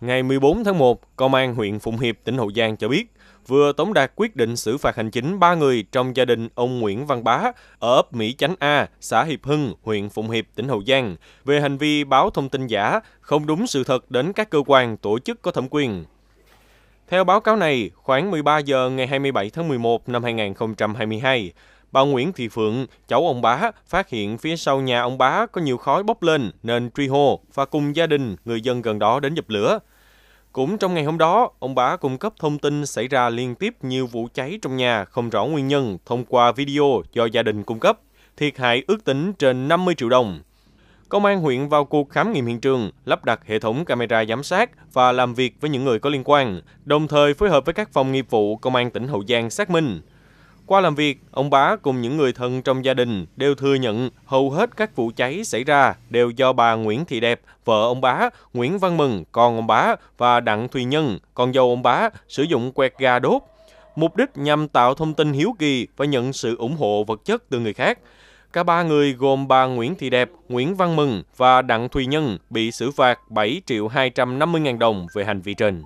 Ngày 14 tháng 1, Công an huyện Phụng Hiệp, tỉnh Hậu Giang cho biết vừa tống đạt quyết định xử phạt hành chính 3 người trong gia đình ông Nguyễn Văn Bá ở ấp Mỹ Chánh A, xã Hiệp Hưng, huyện Phụng Hiệp, tỉnh Hậu Giang về hành vi báo thông tin giả, không đúng sự thật đến các cơ quan, tổ chức có thẩm quyền. Theo báo cáo này, khoảng 13 giờ ngày 27 tháng 11 năm 2022, bà Nguyễn Thị Phượng, cháu ông bá, phát hiện phía sau nhà ông bá có nhiều khói bốc lên nên truy hô và cùng gia đình người dân gần đó đến dập lửa. Cũng trong ngày hôm đó, ông Bá cung cấp thông tin xảy ra liên tiếp nhiều vụ cháy trong nhà không rõ nguyên nhân thông qua video do gia đình cung cấp, thiệt hại ước tính trên 50 triệu đồng. Công an huyện vào cuộc khám nghiệm hiện trường, lắp đặt hệ thống camera giám sát và làm việc với những người có liên quan, đồng thời phối hợp với các phòng nghiệp vụ Công an tỉnh Hậu Giang xác minh. Qua làm việc, ông Bá cùng những người thân trong gia đình đều thừa nhận hầu hết các vụ cháy xảy ra đều do bà Nguyễn Thị Đẹp, vợ ông Bá, Nguyễn Văn Mừng, con ông Bá và Đặng Thùy Nhân, con dâu ông Bá, sử dụng quẹt gà đốt. Mục đích nhằm tạo thông tin hiếu kỳ và nhận sự ủng hộ vật chất từ người khác. Cả ba người gồm bà Nguyễn Thị Đẹp, Nguyễn Văn Mừng và Đặng Thùy Nhân bị xử phạt 7 triệu 250 ngàn đồng về hành vi trên.